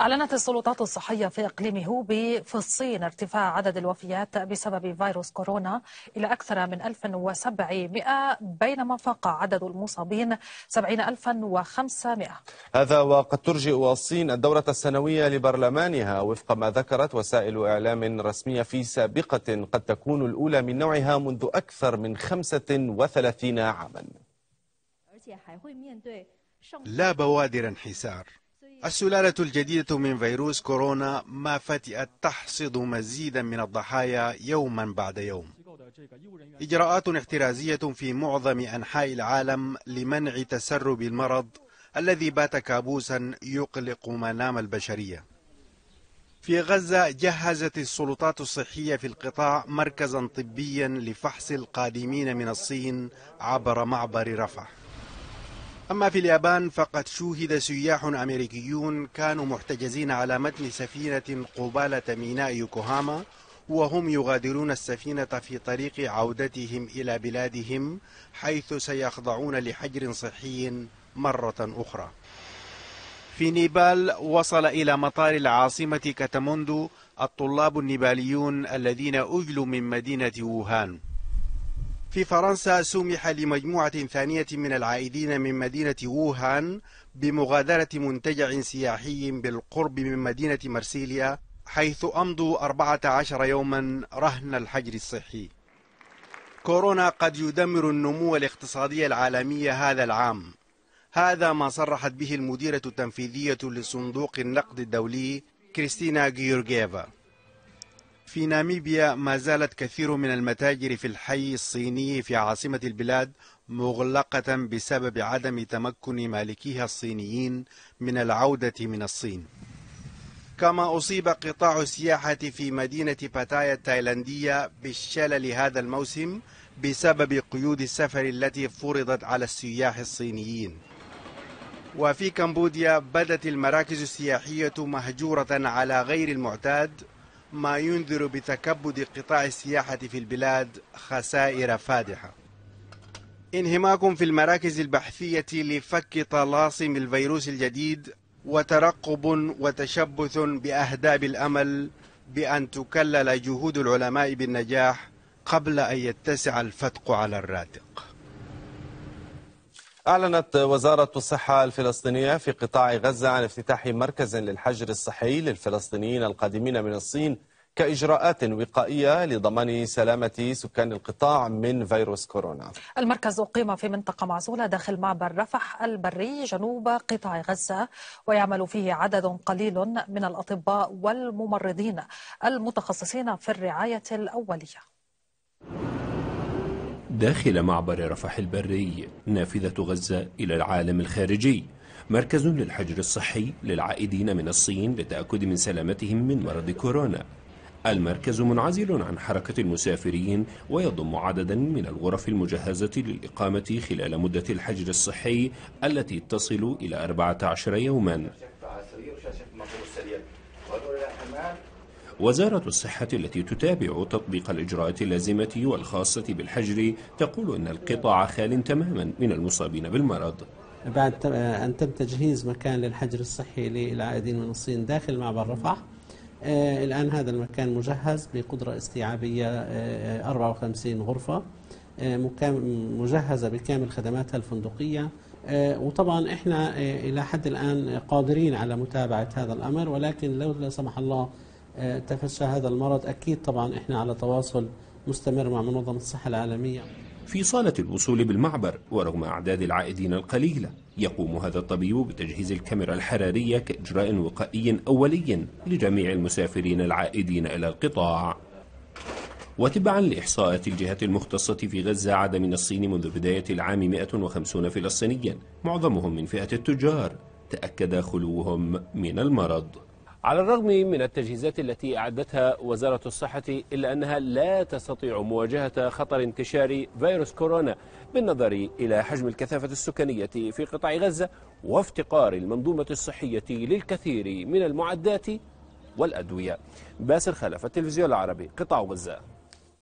أعلنت السلطات الصحية في إقليم هوبي في الصين ارتفاع عدد الوفيات بسبب فيروس كورونا إلى أكثر من 1700 بينما فاق عدد المصابين 70500 هذا وقد ترجئ الصين الدورة السنوية لبرلمانها وفق ما ذكرت وسائل إعلام رسمية في سابقة قد تكون الأولى من نوعها منذ أكثر من 35 عاما لا بوادر انحسار السلالة الجديدة من فيروس كورونا ما فتئت تحصد مزيدا من الضحايا يوما بعد يوم إجراءات احترازية في معظم أنحاء العالم لمنع تسرب المرض الذي بات كابوسا يقلق منام البشرية في غزة جهزت السلطات الصحية في القطاع مركزا طبيا لفحص القادمين من الصين عبر معبر رفح أما في اليابان فقد شوهد سياح أمريكيون كانوا محتجزين على متن سفينة قبالة ميناء يوكوهاما وهم يغادرون السفينة في طريق عودتهم إلى بلادهم حيث سيخضعون لحجر صحي مرة أخرى في نيبال وصل إلى مطار العاصمة كاتموندو الطلاب النيباليون الذين أجلوا من مدينة ووهان في فرنسا سمح لمجموعة ثانية من العائدين من مدينة ووهان بمغادرة منتجع سياحي بالقرب من مدينة مرسيليا حيث أمضوا 14 يوما رهن الحجر الصحي كورونا قد يدمر النمو الاقتصادي العالمي هذا العام هذا ما صرحت به المديرة التنفيذية لصندوق النقد الدولي كريستينا جيورجيفا في ناميبيا ما زالت كثير من المتاجر في الحي الصيني في عاصمة البلاد مغلقة بسبب عدم تمكن مالكيها الصينيين من العودة من الصين كما أصيب قطاع السياحة في مدينة باتايا التايلاندية بالشلل هذا الموسم بسبب قيود السفر التي فرضت على السياح الصينيين وفي كمبوديا بدت المراكز السياحية مهجورة على غير المعتاد ما ينذر بتكبد قطاع السياحة في البلاد خسائر فادحة انهماك في المراكز البحثية لفك طلاسم الفيروس الجديد وترقب وتشبث بأهداب الأمل بأن تكلل جهود العلماء بالنجاح قبل أن يتسع الفتق على الراتق أعلنت وزارة الصحة الفلسطينية في قطاع غزة عن افتتاح مركز للحجر الصحي للفلسطينيين القادمين من الصين كإجراءات وقائية لضمان سلامة سكان القطاع من فيروس كورونا المركز أقيم في منطقة معزولة داخل معبر رفح البري جنوب قطاع غزة ويعمل فيه عدد قليل من الأطباء والممرضين المتخصصين في الرعاية الأولية داخل معبر رفح البري نافذة غزة إلى العالم الخارجي مركز للحجر الصحي للعائدين من الصين للتأكد من سلامتهم من مرض كورونا المركز منعزل عن حركة المسافرين ويضم عددا من الغرف المجهزة للإقامة خلال مدة الحجر الصحي التي تصل إلى 14 يوماً وزارة الصحة التي تتابع تطبيق الإجراءات اللازمة والخاصة بالحجر تقول أن القطاع خال تماما من المصابين بالمرض بعد أن تم تجهيز مكان للحجر الصحي للعائدين من الصين داخل معبر رفح آه، الآن هذا المكان مجهز بقدرة استيعابية 54 آه، غرفة آه، مجهزة بكامل خدماتها الفندقية وطبعا احنا الى حد الان قادرين على متابعه هذا الامر ولكن لو لا سمح الله آه، تفشى هذا المرض أكيد طبعا إحنا على تواصل مستمر مع منظمة الصحة العالمية في صالة الوصول بالمعبر ورغم أعداد العائدين القليلة يقوم هذا الطبيب بتجهيز الكاميرا الحرارية كإجراء وقائي أولي لجميع المسافرين العائدين إلى القطاع وتبعا لإحصاءات الجهات المختصة في غزة عاد من الصين منذ بداية العام 150 فلسطينيا معظمهم من فئة التجار تأكد خلوهم من المرض على الرغم من التجهيزات التي أعدتها وزارة الصحة إلا أنها لا تستطيع مواجهة خطر انتشار فيروس كورونا بالنظر إلى حجم الكثافة السكانية في قطاع غزة وافتقار المنظومة الصحية للكثير من المعدات والأدوية باسل خلف التلفزيون العربي قطاع غزة